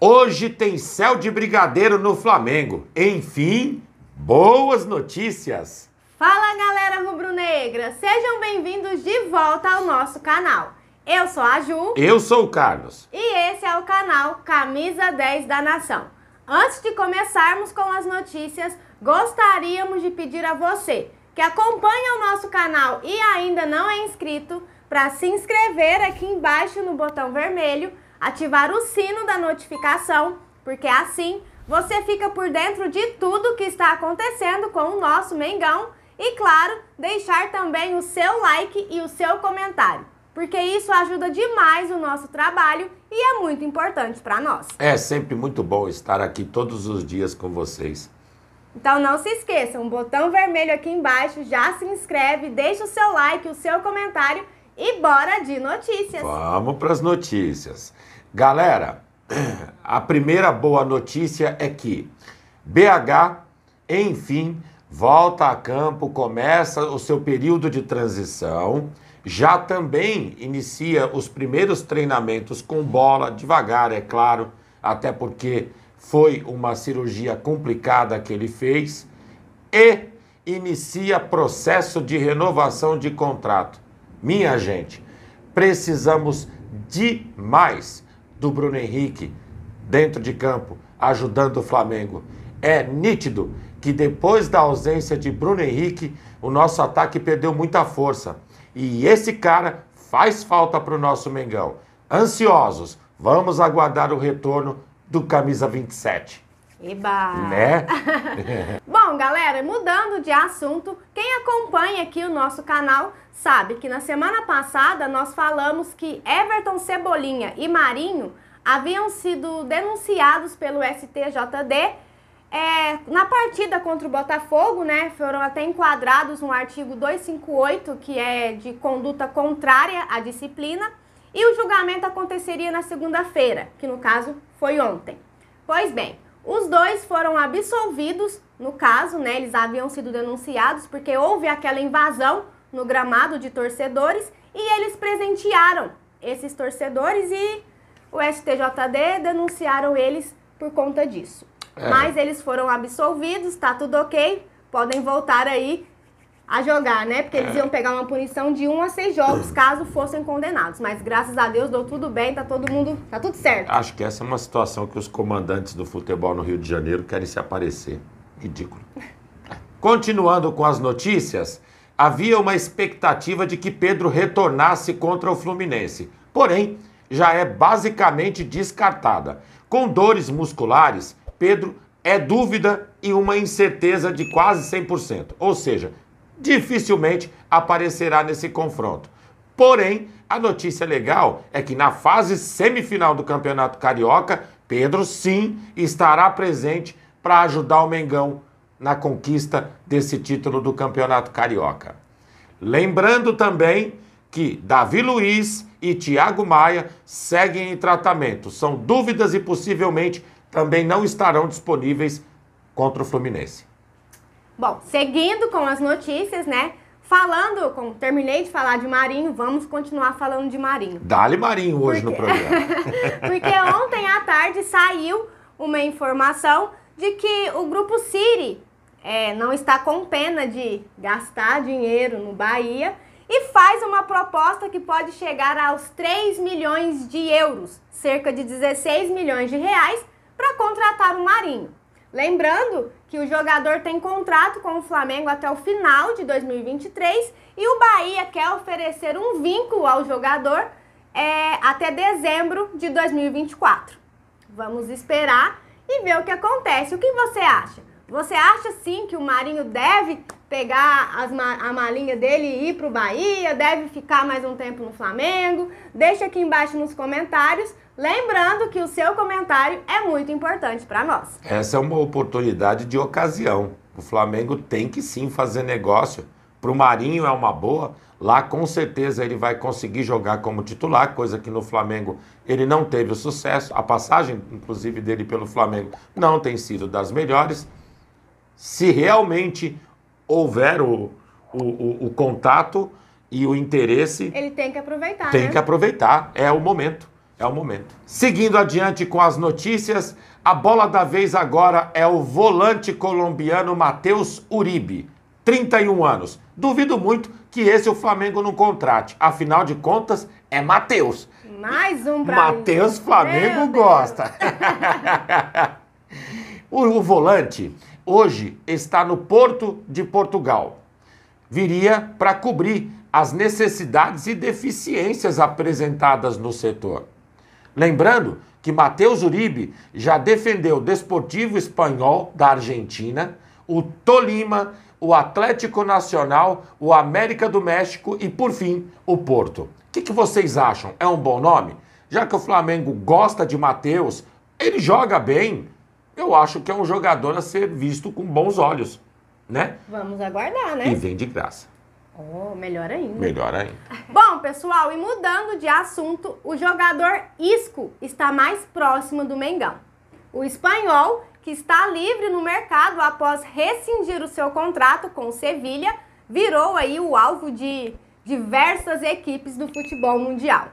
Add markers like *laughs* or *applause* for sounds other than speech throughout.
Hoje tem céu de brigadeiro no Flamengo. Enfim, boas notícias! Fala galera rubro-negra, sejam bem-vindos de volta ao nosso canal. Eu sou a Ju. Eu sou o Carlos. E esse é o canal Camisa 10 da Nação. Antes de começarmos com as notícias, gostaríamos de pedir a você que acompanha o nosso canal e ainda não é inscrito para se inscrever aqui embaixo no botão vermelho ativar o sino da notificação, porque assim você fica por dentro de tudo que está acontecendo com o nosso Mengão e, claro, deixar também o seu like e o seu comentário, porque isso ajuda demais o nosso trabalho e é muito importante para nós. É sempre muito bom estar aqui todos os dias com vocês. Então não se esqueça o botão vermelho aqui embaixo, já se inscreve, deixa o seu like, o seu comentário e bora de notícias. Vamos para as notícias. Galera, *clears throat* a primeira boa notícia é que BH, enfim, volta a campo, começa o seu período de transição, já também inicia os primeiros treinamentos com bola, devagar, é claro, até porque foi uma cirurgia complicada que ele fez, e inicia processo de renovação de contrato. Minha gente, precisamos demais do Bruno Henrique dentro de campo, ajudando o Flamengo. É nítido que depois da ausência de Bruno Henrique, o nosso ataque perdeu muita força. E esse cara faz falta para o nosso Mengão. Ansiosos, vamos aguardar o retorno do camisa 27. Eba! Né? *laughs* Bom, galera, mudando de assunto, quem acompanha aqui o nosso canal sabe que na semana passada nós falamos que Everton Cebolinha e Marinho haviam sido denunciados pelo STJD é, na partida contra o Botafogo, né, foram até enquadrados no artigo 258, que é de conduta contrária à disciplina, e o julgamento aconteceria na segunda-feira, que no caso foi ontem. Pois bem, os dois foram absolvidos, no caso, né, eles haviam sido denunciados porque houve aquela invasão no gramado de torcedores e eles presentearam esses torcedores e o STJD denunciaram eles por conta disso. É. Mas eles foram absolvidos, tá tudo ok, podem voltar aí a jogar, né? Porque eles é. iam pegar uma punição de um a seis jogos, caso fossem condenados. Mas graças a Deus deu tudo bem, tá todo mundo, tá tudo certo. Acho que essa é uma situação que os comandantes do futebol no Rio de Janeiro querem se aparecer. Ridículo. *laughs* Continuando com as notícias, havia uma expectativa de que Pedro retornasse contra o Fluminense. Porém, já é basicamente descartada. Com dores musculares, Pedro é dúvida e uma incerteza de quase 100%. Ou seja, dificilmente aparecerá nesse confronto. Porém, a notícia legal é que na fase semifinal do Campeonato Carioca, Pedro sim estará presente para ajudar o Mengão na conquista desse título do Campeonato Carioca. Lembrando também que Davi Luiz e Thiago Maia seguem em tratamento. São dúvidas e possivelmente também não estarão disponíveis contra o Fluminense. Bom, seguindo com as notícias, né? Falando, como terminei de falar de Marinho, vamos continuar falando de Marinho. Dá-lhe Marinho hoje Porque... no programa. *laughs* Porque ontem à tarde saiu uma informação de que o grupo Siri é, não está com pena de gastar dinheiro no Bahia e faz uma proposta que pode chegar aos 3 milhões de euros, cerca de 16 milhões de reais, para contratar o Marinho. Lembrando que o jogador tem contrato com o Flamengo até o final de 2023 e o Bahia quer oferecer um vínculo ao jogador é, até dezembro de 2024. Vamos esperar e ver o que acontece. O que você acha? Você acha sim que o Marinho deve pegar as, a malinha dele e ir para o Bahia, deve ficar mais um tempo no Flamengo. Deixa aqui embaixo nos comentários. Lembrando que o seu comentário é muito importante para nós. Essa é uma oportunidade de ocasião. O Flamengo tem que sim fazer negócio. Para o Marinho é uma boa. Lá com certeza ele vai conseguir jogar como titular, coisa que no Flamengo ele não teve o sucesso. A passagem, inclusive, dele pelo Flamengo não tem sido das melhores. Se realmente houver o, o, o, o contato e o interesse. Ele tem que aproveitar. Tem né? que aproveitar. É o momento. É o momento. Seguindo adiante com as notícias, a bola da vez agora é o volante colombiano Matheus Uribe, 31 anos. Duvido muito que esse o Flamengo não contrate. Afinal de contas, é Matheus. Mais um pra Matheus Flamengo gosta. *laughs* *laughs* o, o volante hoje está no Porto de Portugal. Viria para cobrir as necessidades e deficiências apresentadas no setor. Lembrando que Matheus Uribe já defendeu o Desportivo Espanhol da Argentina, o Tolima, o Atlético Nacional, o América do México e, por fim, o Porto. O que, que vocês acham? É um bom nome? Já que o Flamengo gosta de Matheus, ele joga bem, eu acho que é um jogador a ser visto com bons olhos, né? Vamos aguardar, né? E vem de graça. Oh, melhor ainda. Melhor ainda. Bom, pessoal, e mudando de assunto, o jogador Isco está mais próximo do Mengão. O espanhol, que está livre no mercado após rescindir o seu contrato com o Sevilha, virou aí o alvo de diversas equipes do futebol mundial.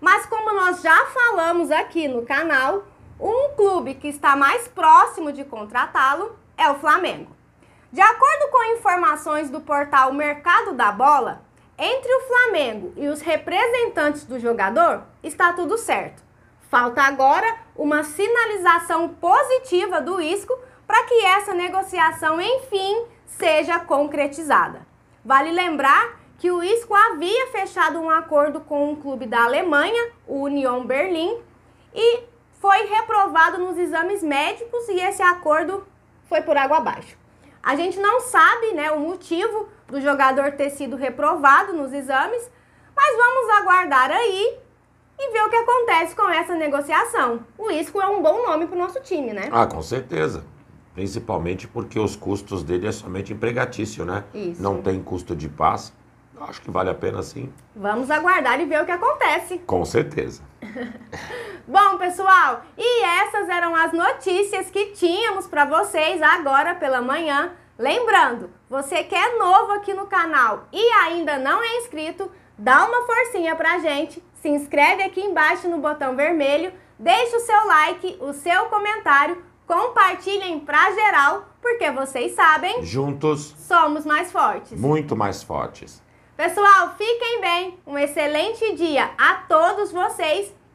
Mas como nós já falamos aqui no canal, um clube que está mais próximo de contratá-lo é o Flamengo. De acordo com informações do portal Mercado da Bola, entre o Flamengo e os representantes do jogador está tudo certo. Falta agora uma sinalização positiva do Isco para que essa negociação, enfim, seja concretizada. Vale lembrar que o Isco havia fechado um acordo com um clube da Alemanha, o Union Berlin, e foi reprovado nos exames médicos e esse acordo foi por água abaixo. A gente não sabe né, o motivo do jogador ter sido reprovado nos exames, mas vamos aguardar aí e ver o que acontece com essa negociação. O Isco é um bom nome para o nosso time, né? Ah, com certeza. Principalmente porque os custos dele é somente empregatício, né? Isso. Não tem custo de paz. Acho que vale a pena sim. Vamos aguardar e ver o que acontece. Com certeza. *laughs* Bom, pessoal, e essas eram as notícias que tínhamos para vocês agora pela manhã. Lembrando, você que é novo aqui no canal e ainda não é inscrito, dá uma forcinha pra gente, se inscreve aqui embaixo no botão vermelho, deixa o seu like, o seu comentário, compartilhem pra geral, porque vocês sabem, juntos somos mais fortes. Muito mais fortes. Pessoal, fiquem bem, um excelente dia a todos vocês